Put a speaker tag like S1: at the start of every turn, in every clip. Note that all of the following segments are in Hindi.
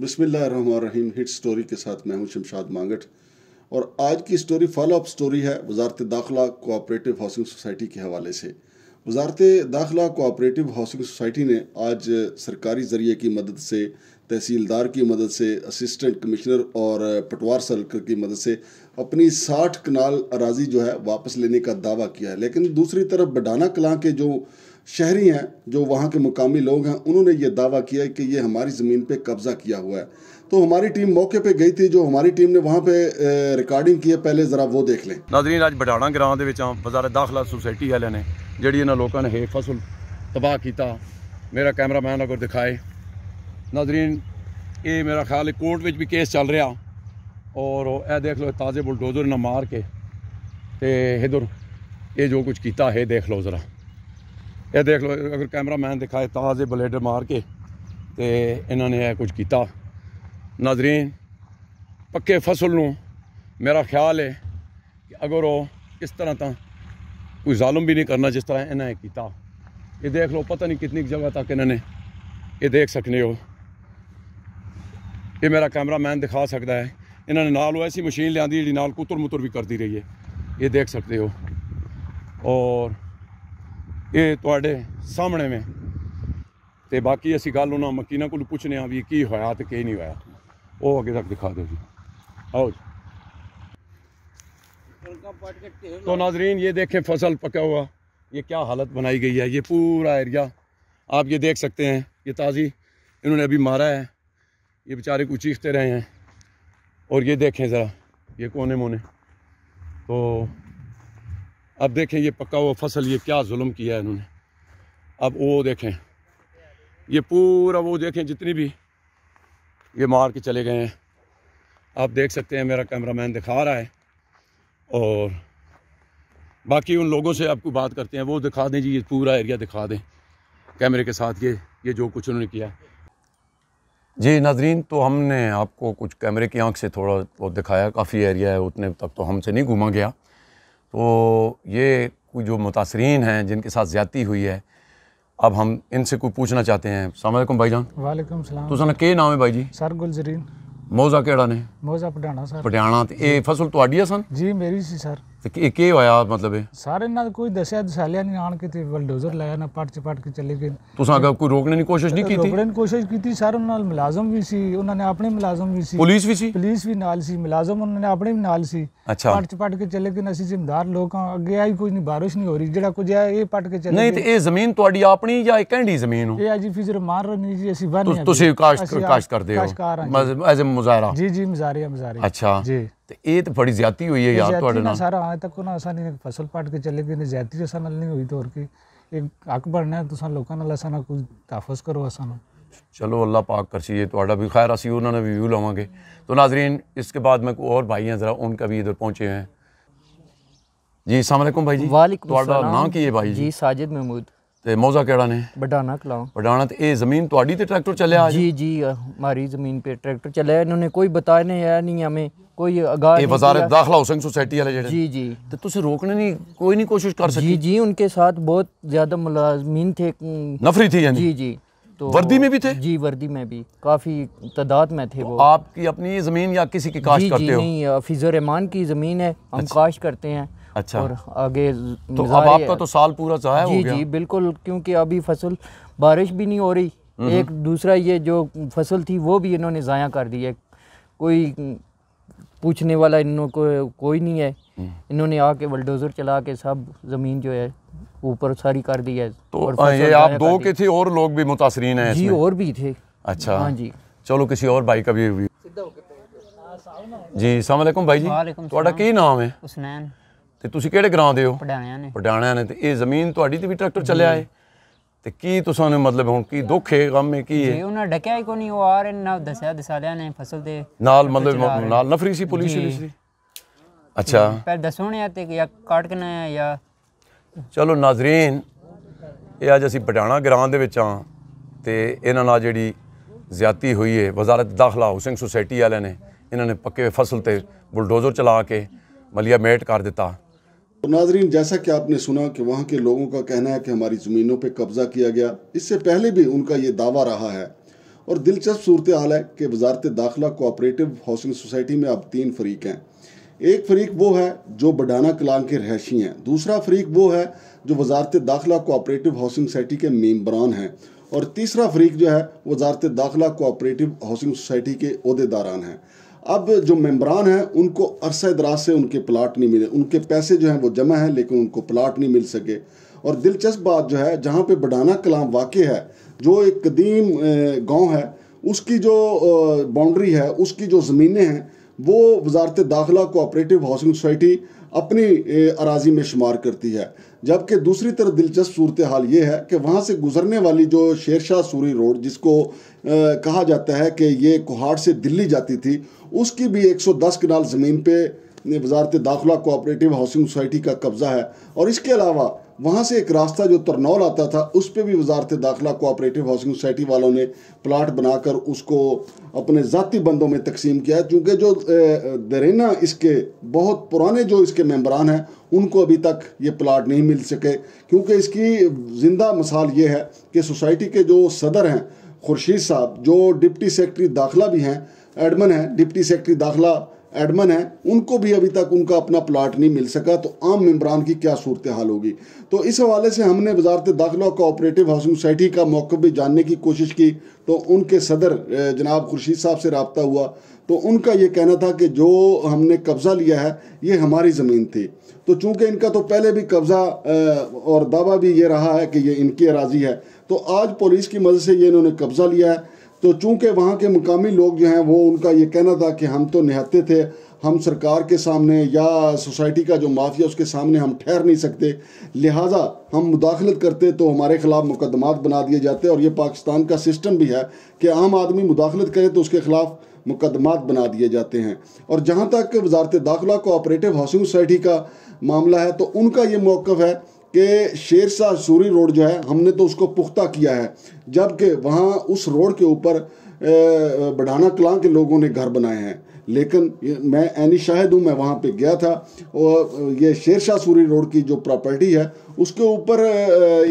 S1: बसमीम हिट स्टोरी के साथ मैं हूं शमशाद मांगट और आज की स्टोरी फॉलो अप स्टोरी है वजारत दाखिला कोऑपरेटिव हाउसिंग सोसाइटी के हवाले से वजारत दाखिला कोऑपरेटिव हाउसिंग सोसाइटी ने आज सरकारी जरिए की मदद से तहसीलदार की मदद से असिस्टेंट कमिश्नर और पटवार सर्कल की मदद से अपनी साठ कनाल अराजी जो है वापस लेने का दावा किया है लेकिन दूसरी तरफ बडाना कलां के जो शहरी हैं जो वहाँ के मुकामी लोग हैं उन्होंने ये दावा किया कि ये हमारी ज़मीन पे कब्ज़ा किया हुआ है तो हमारी टीम मौके पे गई थी जो हमारी टीम ने वहाँ पे रिकॉर्डिंग की है पहले ज़रा वो देख लें
S2: नाजरीन आज बडाड़ा ग्रां के बाजार दाखला सोसाइटी वाले ने जी इन्होंने लोगों ने हे फसल तबाह किया मेरा कैमरामैन अगर दिखाए नाजरीन ये मेरा ख्याल है कोर्ट में भी केस चल रहा और यह देख लो ताज़े बुलडोजर ने मार के तो इधर ये जो कुछ किया है देख लो ज़रा ਇਹ ਦੇਖ ਲਓ ਅਗਰ ਕੈਮਰਾਮੈਨ ਦਿਖਾਏ ਤਾਜ਼ੇ ਬਲੇਡਰ ਮਾਰ ਕੇ ਤੇ ਇਹਨਾਂ ਨੇ ਇਹ ਕੁਝ ਕੀਤਾ ਨਾਜ਼ਰੀਨ ਪੱਕੇ ਫਸਲ ਨੂੰ ਮੇਰਾ ਖਿਆਲ ਹੈ ਕਿ ਅਗਰ ਉਹ ਇਸ ਤਰ੍ਹਾਂ ਤਾਂ ਕੋਈ ਜ਼ਾਲਮ ਵੀ ਨਹੀਂ ਕਰਨਾ ਜਿਸ ਤਰ੍ਹਾਂ ਇਹਨਾਂ ਨੇ ਕੀਤਾ ਇਹ ਦੇਖ ਲਓ ਪਤਾ ਨਹੀਂ ਕਿੰਨੀ ਜਗ੍ਹਾ ਤੱਕ ਇਹਨਾਂ ਨੇ ਇਹ ਦੇਖ ਸਕਨੇ ਹੋ ਇਹ ਮੇਰਾ ਕੈਮਰਾਮੈਨ ਦਿਖਾ ਸਕਦਾ ਹੈ ਇਹਨਾਂ ਨੇ ਨਾਲ ਉਹ ਐਸੀ ਮਸ਼ੀਨ ਲਿਆਂਦੀ ਜਿਹੜੀ ਨਾਲ ਕੁੱਤਰ ਮੁੱਤਰ ਵੀ ਕਰਦੀ ਰਹੀ ਹੈ ਇਹ ਦੇਖ ਸਕਦੇ ਹੋ ਔਰ ये थोड़े ਸਾਹਮਣੇ ਨੇ ਤੇ ਬਾਕੀ ਅਸੀਂ ਗੱਲ ਉਹਨਾਂ ਮਕੀਨਾ ਕੋਲ ਪੁੱਛਨੇ ਆ ਵੀ ਕੀ ਹੋਇਆ ਤੇ नहीं होया वो अगे तक दिखा दो जी आओ जी तो नाजरीन ये देखें फसल पका हुआ ये क्या हालत बनाई गई है ये पूरा एरिया आप ये देख सकते हैं ये ताज़ी इन्होंने अभी मारा है ये बेचारे को चीखते रहे हैं और ये देखें ज़रा ये कोने मोने तो अब देखें ये पक्का हुआ फसल ये क्या जुल्म किया है इन्होंने अब वो देखें ये पूरा वो देखें जितनी भी ये मार के चले गए हैं आप देख सकते हैं मेरा कैमरामैन दिखा रहा है और बाकी उन लोगों से आपको बात करते हैं वो दिखा दें जी ये पूरा एरिया दिखा दें कैमरे के साथ ये ये जो कुछ उन्होंने किया जी नाजरीन तो हमने आपको कुछ कैमरे की आंख से थोड़ा बहुत दिखाया काफ़ी एरिया है उतने तक तो हमसे नहीं घूमा गया तो ये जो मुतासरीन हैं जिनके साथ ज़्यादती हुई है अब हम इनसे कोई पूछना चाहते हैं सलामकुम भाई जान
S1: वालेकुम सलाम ਤੁਸੀਂ ਨਾ
S2: ਕੀ ਨਾਮ जी ਭਾਈ ਜੀ
S1: ਸਰ ਗੁਲਜ਼ਰੀਨ ਮੌਜ਼ਾ ਕਿਹੜਾ ਨੇ पटियाणा ਪਟਿਆਣਾ ਸਰ
S2: ਪਟਿਆਣਾ ਤੇ ਇਹ ਤੇ ਕੀ ਕੀ ਹੋਇਆ ਮਤਲਬ ਇਹ
S1: ਸਾਰੇ ਨਾਲ ਕੋਈ ਦੱਸਿਆ ਦਸਾਲਿਆ ਨਹੀਂ ਆਣ ਕੇ ਤੇ ਬਲਡੋਜ਼ਰ ਲਾਇਆ ਨਾ ਪਟ ਪਟ ਕੇ ਚੱਲੇ ਗਏ ਤੁਸੀਂ ਅਗਰ
S2: ਕੋਈ ਰੋਕਣ ਦੀ ਕੋਸ਼ਿਸ਼ ਨਹੀਂ ਕੀਤੀ ਰੋਕਣ
S1: ਦੀ ਕੋਸ਼ਿਸ਼ ਕੀਤੀ ਸਰ ਉਹਨਾਂ ਨਾਲ ਮੁਲਾਜ਼ਮ ਵੀ ਸੀ ਉਹਨਾਂ ਨੇ ਆਪਣੇ ਮੁਲਾਜ਼ਮ ਵੀ ਸੀ ਪੁਲਿਸ ਵੀ ਸੀ ਪੁਲਿਸ ਵੀ ਨਾਲ ਸੀ ਮੁਲਾਜ਼ਮ ਉਹਨਾਂ ਨੇ ਆਪਣੇ ਵੀ ਨਾਲ ਸੀ ਪਟ ਪਟ ਕੇ ਚੱਲੇ ਗਏ ਅਸੀਂ ਜ਼ਿੰਮੇਦਾਰ ਲੋਕਾਂ ਅੱਗੇ ਆਈ ਕੋਈ ਨਹੀਂ ਬਾਰਿਸ਼ ਨਹੀਂ ਹੋ ਰਹੀ ਜਿਹੜਾ ਕੁਝ ਆ ਇਹ ਪਟ ਕੇ ਚੱਲੇ ਨਹੀਂ ਤੇ ਇਹ ਜ਼ਮੀਨ
S2: ਤੁਹਾਡੀ ਆਪਣੀ ਜਾਂ ਇਹ ਕਹਿੰਦੀ ਜ਼ਮੀਨ ਹੋ
S1: ਇਹ ਅਜੀ ਫਿਜ਼ਰ ਮਾਰ ਰਹੇ ਨਹੀਂ ਜੀ ਅਸੀਂ ਬਣ ਤੁਸੀਂ ਕਾਸ਼ਤ ਕਾਸ਼ਤ ਕਰਦੇ ਹੋ ਐਜ਼ ਅ ਮੁਜ਼ਾਹਰਾ ਜੀ ਜੀ ਮੁਜ਼ਾਹਰੇ ਮੁਜ਼ਾਹਰੇ
S2: ਅੱਛਾ ਜੀ ਤੇ ਇਹ ਤਾਂ ਬੜੀ ਜ਼ਿਆਤੀ ਹੋਈ ਹੈ ਯਾਰ ਤੁਹਾਡੇ ਨਾਲ
S1: ਸਾਰਾ ਆਜ ਤੱਕ ਨਾ ਅਸਾਂ ਨਹੀਂ ਫਸਲ ਪਾਟ ਕੇ ਚੱਲੇ ਵੀ ਨੇ ਜ਼ਿਆਤੀ ਅਸਾਂ ਨਾਲ ਨਹੀਂ ਹੋਈ ਤੋਰ ਕੇ ਇੱਕ ਹੱਕ ਬਣਨਾ ਤੁਸੀਂ ਲੋਕਾਂ ਨਾਲ ਅਸਾਂ ਨਾਲ ਕੁਝ ਤਾਫਜ਼ ਕਰੋ ਅਸਾਂ ਨੂੰ
S2: चलो अल्लाह पाक कर सीजिए थोड़ा भी खैर असी उन्होंने व्यू लवेंगे तो नाजरीन इसके बाद में और भाई हैं ज़रा उनका भी इधर पहुँचे हैं जी अलैक्म भाई जी वालेकुम ना किए भाई जी, जी साजिद महमूद ਤੇ ਮੌਜ਼ਾ ਕਿਹੜਾ ਨੇ ਤੇ ਇਹ ਜ਼ਮੀਨ ਤੁਹਾਡੀ ਤੇ ਟਰੈਕਟਰ ਚੱਲਿਆ ਜੀ
S1: ਜੀ ਜ਼ਮੀਨ वर्दी में भी थे
S2: जी वर्दी में भी काफ़ी तादाद में थे तो वो आपकी अपनी ज़मीन या किसी की काश्त करते जी, हो
S1: नहीं अफीज़ रहमान की ज़मीन है हम अच्छा। करते हैं अच्छा और
S2: आगे तो अब आपका तो साल पूरा ज़ाया हो गया जी जी
S1: बिल्कुल क्योंकि अभी फसल बारिश भी नहीं हो रही हम्म, एक हम्म। दूसरा ये जो फसल थी वो भी इन्होंने ज़ाया कर दी है कोई पूछने वाला इन्हों को कोई नहीं है हम्म। इन्होंने आके बुलडोज़र चला के सब ज़मीन जो है ऊपर सारी कर दी है तो और ये आप दो के
S2: थे और लोग भी मुतासरीन हैं जी और भी थे अच्छा हाँ जी चलो किसी और भाई का भी जी सलामकुम भाई जी थोड़ा की नाम है हुसनैन ਤੇ ਤੁਸੀਂ ਕਿਹੜੇ ਗਰਾਉਂ ਦੇ ਹੋ ਪੜਾਣਿਆਂ ਨੇ ਪਟਾਣਿਆਂ ਨੇ ਤੇ ਇਹ ਜ਼ਮੀਨ ਤੁਹਾਡੀ ਤੇ ਵੀ ਟਰੈਕਟਰ ਚੱਲਿਆ ਏ ਤੇ ਕੀ ਤੁਸਾਂ ਨੇ ਮਤਲਬ ਹੁਣ ਕੀ ਦੁੱਖ ਹੈ ਗਮ ਹੈ ਕੀ ਹੈ ਜੀ ਉਹਨਾਂ ਡਕਿਆ ਹੀ ਕੋ ਨਹੀਂ ਉਹ ਆ ਰਹੇ ਨਾ ਦੱਸਿਆ ਦਸਾਲਿਆਂ ਨੇ ਫਸਲ ਦੇ
S1: ਨਾਲ ਮਤਲਬ ਨਾਲ ਨਫਰੀ ਸੀ ਪੁਲਿਸ ਦੀ
S2: ਅੱਛਾ ਪਹਿਲ ਦਸੋਣਿਆ ਤੇ ਜਾਂ ਕਾਟ ਕੇ ਨਾ ਜਾਂ ਚਲੋ ਨਾਜ਼ਰੀਨ ਇਹ ਅੱਜ ਅਸੀਂ ਪਟਾਣਾ ਗ੍ਰਾਂ ਦੇ ਵਿੱਚ ਆ ਤੇ ਇਹਨਾਂ ਨਾਲ ਜਿਹੜੀ ਜ਼ਿਆਤੀ ਹੋਈ ਹੈ ਵਜ਼ਾਰਤ ਦਾਖਲਾ ਹਾਊਸਿੰਗ ਸੁਸਾਇਟੀ ਵਾਲਿਆਂ ਨੇ ਇਹਨਾਂ ਨੇ ਪੱਕੇ ਫਸਲ ਤੇ ਬੁਲਡੋਜ਼ਰ ਚਲਾ ਕੇ ਮਲੀਆ ਮੇਟ ਕਰ ਦਿੱਤਾ
S1: तो नाजरीन जैसा कि आपने सुना कि वहाँ के लोगों का कहना है कि हमारी ज़मीनों पर कब्ज़ा किया गया इससे पहले भी उनका ये दावा रहा है और दिलचस्प सूरत हाल है कि वजारत दाखिला कोऑपरेटिव हाउसिंग सोसाइटी में अब तीन फरीक हैं एक फरीक वो है जो बडाना कलान के रहशी हैं दूसरा फरीक वो है जो वजारत दाखिला कोऑपरेटिव हाउसिंग सोसाइटी के मेम्बरान हैं और तीसरा फरीक जो है वजारत दाखिला कोऑपरेटिव हाउसिंग सोसाइटी के अहदेदारान हैं अब जो मेम्बरान हैं उनको अरसे दराज से उनके प्लाट नहीं मिले उनके पैसे जो हैं वो जमा हैं लेकिन उनको प्लाट नहीं मिल सके और दिलचस्प बात जो है जहाँ पे बडाना कलाम वाक़ है जो एक कदीम गांव है उसकी जो बाउंड्री है उसकी जो ज़मीनें हैं वो वजारत दाखिला कोऑपरेटिव हाउसिंग सोसाइटी अपनी अराजी में शुमार करती है जबकि दूसरी तरफ दिलचस्प सूरत हाल ये है कि वहाँ से गुजरने वाली जो शेरशाह सूरी रोड जिसको आ, कहा जाता है कि ये कुहाड़ से दिल्ली जाती थी उसकी भी 110 कनाल ज़मीन पे वजारत दाखिला कोऑपरेटिव हाउसिंग सोसाइटी का कब्ज़ा है और इसके अलावा वहाँ से एक रास्ता जो तरनौल आता था उस पर भी वजारत दाखिला कोऑपरेटिव हाउसिंग सोसाइटी वालों ने प्लाट बनाकर उसको अपने ज़ाती बंदों में तकसीम किया चूँकि जो दरेना इसके बहुत पुराने जो इसके मेम्बरान हैं उनको अभी तक ये प्लाट नहीं मिल सके क्योंकि इसकी ज़िंदा मिसाल ये है कि सोसाइटी के जो सदर हैं खुर्शीद साहब जो डिप्टी सेक्रटरी दाखिला भी हैं एडमन हैं डिप्टी सेक्रटरी दाखिला एडमन है उनको भी अभी तक उनका अपना प्लाट नहीं मिल सका तो आम मेम्बरान की क्या सूरत हाल होगी तो इस हवाले से हमने वजारत दाखिला कोऑपरेटिव हाउसिंग सोसाइटी का मौक़ भी जानने की कोशिश की तो उनके सदर जनाब खुर्शीद साहब से रबता हुआ तो उनका ये कहना था कि जो हमने कब्ज़ा लिया है ये हमारी ज़मीन थी तो चूँकि इनका तो पहले भी कब्ज़ा और दावा भी ये रहा है कि ये इनकी अराजी है तो आज पुलिस की मदद से ये इन्होंने कब्ज़ा लिया है तो चूंकि वहाँ के मकामी लोग जो हैं वो उनका ये कहना था कि हम तो निहत्ते थे हम सरकार के सामने या सोसाइटी का जो माफिया उसके सामने हम ठहर नहीं सकते लिहाजा हम मुदाखलत करते तो हमारे ख़िलाफ़ मुकदमात बना दिए जाते और ये पाकिस्तान का सिस्टम भी है कि आम आदमी मुदाखलत करे तो उसके ख़िलाफ़ मुकदमात बना दिए जाते हैं और जहाँ तक वजारत दाखिला कोऑपरेटिव हाउसिंग सोसाइटी का मामला है तो उनका ये मौक़ है कि शेरशाह सूरी रोड जो है हमने तो उसको पुख्ता किया है जबकि वहाँ उस रोड के ऊपर बढ़ाना कलां के लोगों ने घर बनाए हैं लेकिन मैं ऐनी शाहिद हूँ मैं वहाँ पे गया था और ये शेरशाह सूरी रोड की जो प्रॉपर्टी है उसके ऊपर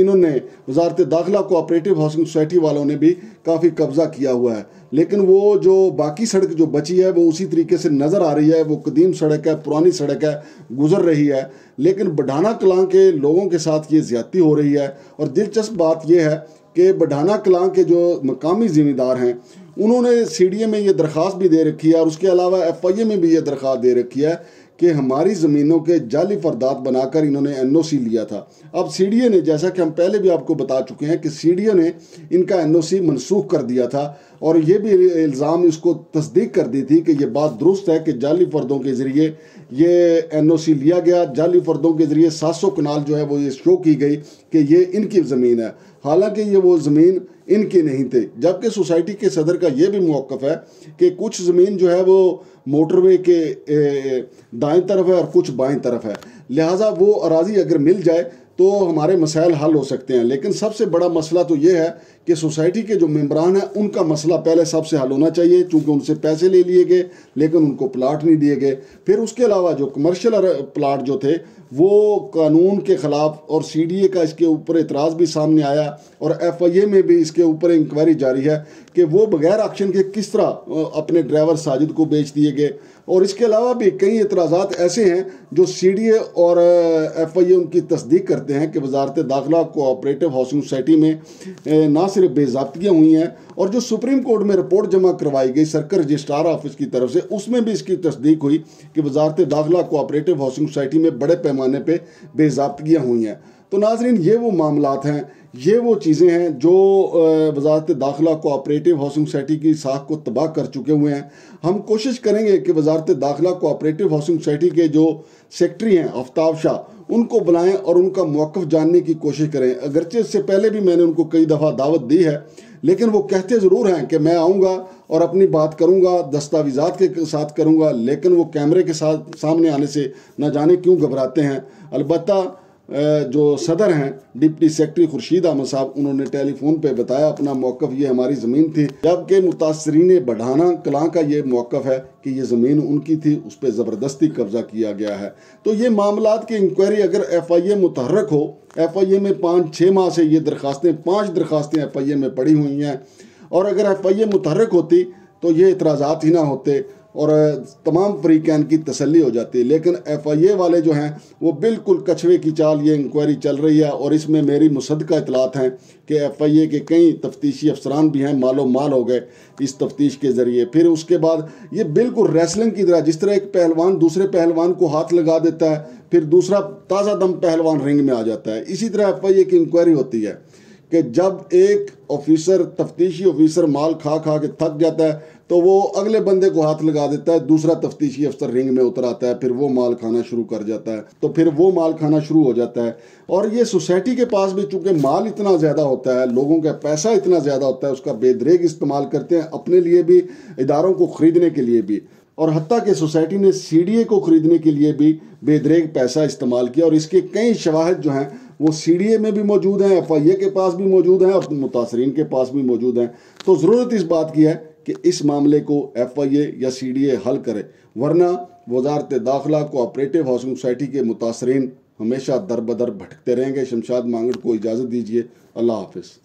S1: इन्होंने वजारत दाखिला कोऑपरेटिव हाउसिंग सोसाइटी वालों ने भी काफ़ी कब्ज़ा किया हुआ है लेकिन वो जो बाकी सड़क जो बची है वो उसी तरीके से नज़र आ रही है वो कदीम सड़क है पुरानी सड़क है गुजर रही है लेकिन बढ़ाना कलां के लोगों के साथ ये ज्यादती हो रही है और दिलचस्प बात यह है कि बढ़ाना कलां के जो मकामी ज़िम्मेदार हैं उन्होंने सी डी ए में ये दरख्वास्त भी दे रखी है और उसके अलावा एफ आई ए में भी ये दरख्वास्त दे रखी है कि हमारी ज़मीनों के जाली फरदात बनाकर इन्होंने एन लिया था अब सी ने जैसा कि हम पहले भी आपको बता चुके हैं कि सी ने इनका एन ओ मनसूख कर दिया था और ये भी इल्ज़ाम इसको तस्दीक कर दी थी कि ये बात दुरुस्त है कि जाली फर्दों के ज़रिए ये एन ओ सी लिया गया जाली फर्दों के ज़रिए सात सौ कनाल जो है वो ये शो की गई कि ये इनकी ज़मीन है हालांकि ये वो ज़मीन इनके नहीं थे जबकि सोसाइटी के सदर का ये भी मौक़ है कि कुछ ज़मीन जो है वो मोटरवे के दाएं तरफ है और कुछ बाएं तरफ है लिहाजा वो अराजी अगर मिल जाए तो हमारे मसाइल हल हो सकते हैं लेकिन सबसे बड़ा मसला तो ये है कि सोसाइटी के जो मम्बरान हैं उनका मसला पहले सबसे हल होना चाहिए क्योंकि उनसे पैसे ले लिए गए लेकिन उनको प्लाट नहीं दिए गए फिर उसके अलावा जो कमर्शियल प्लाट जो थे वो कानून के ख़िलाफ़ और सी डी ए का इसके ऊपर इतराज़ भी सामने आया और एफ आई ए में भी इसके ऊपर इंक्वायरी जारी है कि वो बगैर एक्शन के किस तरह अपने ड्राइवर साजिद को बेच दिए गए और इसके अलावा भी कई एतराज़ात ऐसे हैं जो सी डी ए और एफ आई ए उनकी तस्दीक करते करते हैं कि वजारत दाखिला कोऑपरेटिव हाउसिंग सोसाइटी में ना सिर्फ बेजाबतियाँ हुई हैं और जो सुप्रीम कोर्ट में रिपोर्ट जमा करवाई गई सरकार रजिस्ट्रार ऑफिस की तरफ से उसमें भी इसकी तस्दीक हुई कि वजारत दाखिला कोऑपरेटिव हाउसिंग सोसाइटी में बड़े पैमाने पर बेजाबतियाँ हुई हैं तो नाजरीन ये वो मामला हैं ये वो चीज़ें हैं जो वजारत दाखिला कोऑपरेटिव हाउसिंग सोसाइटी की साख को तबाह कर चुके हुए हैं हम कोशिश करेंगे कि वजारत दाखिला कोऑपरेटिव हाउसिंग सोसाइटी के जो सेक्रेटरी हैं आफ्ताब शाह उनको बुलाएं और उनका मौक़ जानने की कोशिश करें अगरचे इससे पहले भी मैंने उनको कई दफ़ा दावत दी है लेकिन वो कहते ज़रूर हैं कि मैं आऊँगा और अपनी बात करूँगा दस्तावेज़ात के साथ करूँगा लेकिन वो कैमरे के साथ सामने आने से ना जाने क्यों घबराते हैं अलबत्ता जो सदर हैं डिप्टी सेक्रेटरी खुर्शीद अहमद साहब उन्होंने टेलीफोन पे बताया अपना मौक़ ये हमारी ज़मीन थी जबकि मुतासरीन बढ़ाना कलां का ये मौक़ है कि ये ज़मीन उनकी थी उस पर ज़बरदस्ती कब्ज़ा किया गया है तो ये मामला की इंक्वायरी अगर एफ आई ए मुतहरक हो एफ आई ए में पाँच छः माह से ये दरखास्तें पाँच दरखास्तें एफ आई ए में पड़ी हुई हैं और अगर एफ आई ए मुतहरक होती तो ये इतराज़ात ही ना होते और तमाम फरीकान की तसली हो जाती है लेकिन एफ आई ए वाले जो हैं वो बिल्कुल कछवे की चाल ये इंक्वायरी चल रही है और इसमें मेरी मुसदका इतलात हैं कि एफ आई ए के कई तफ्तीशी अफसरान भी हैं मालो माल हो गए इस तफ्तीश के ज़रिए फिर उसके बाद ये बिल्कुल रेसलिंग की तरह जिस तरह एक पहलवान दूसरे पहलवान को हाथ लगा देता है फिर दूसरा ताज़ा दम पहलवान रिंग में आ जाता है इसी तरह एफ आई ए की इंक्वायरी होती है कि जब एक ऑफिसर तफ्तीशी ऑफिसर माल खा खा के थक जाता है तो वो अगले बंदे को हाथ लगा देता है दूसरा तफ्तीशी अफसर रिंग में उतर आता है फिर वो माल खाना शुरू कर जाता है तो फिर वो माल खाना शुरू हो जाता है और ये सोसाइटी के पास भी चूंकि माल इतना ज़्यादा होता है लोगों का पैसा इतना ज़्यादा होता है उसका बेदरेग इस्तेमाल करते हैं अपने लिए भी इदारों को ख़रीदने के लिए भी और हती कि सोसाइटी ने सी को ख़रीदने के लिए भी बेदरेग पैसा इस्तेमाल किया और इसके कई शवाहद जो हैं वो सी में भी मौजूद हैं एफ के पास भी मौजूद हैं और मुतासरीन के पास भी मौजूद हैं तो ज़रूरत इस बात की है कि इस मामले को एफ या सी हल करे वरना वजारत दाखिला कोऑपरेटिव हाउसिंग सोसाइटी के मुतासरीन हमेशा दर बदर भटकते रहेंगे शमशाद मांगड़ को इजाज़त दीजिए अल्लाह हाफिज़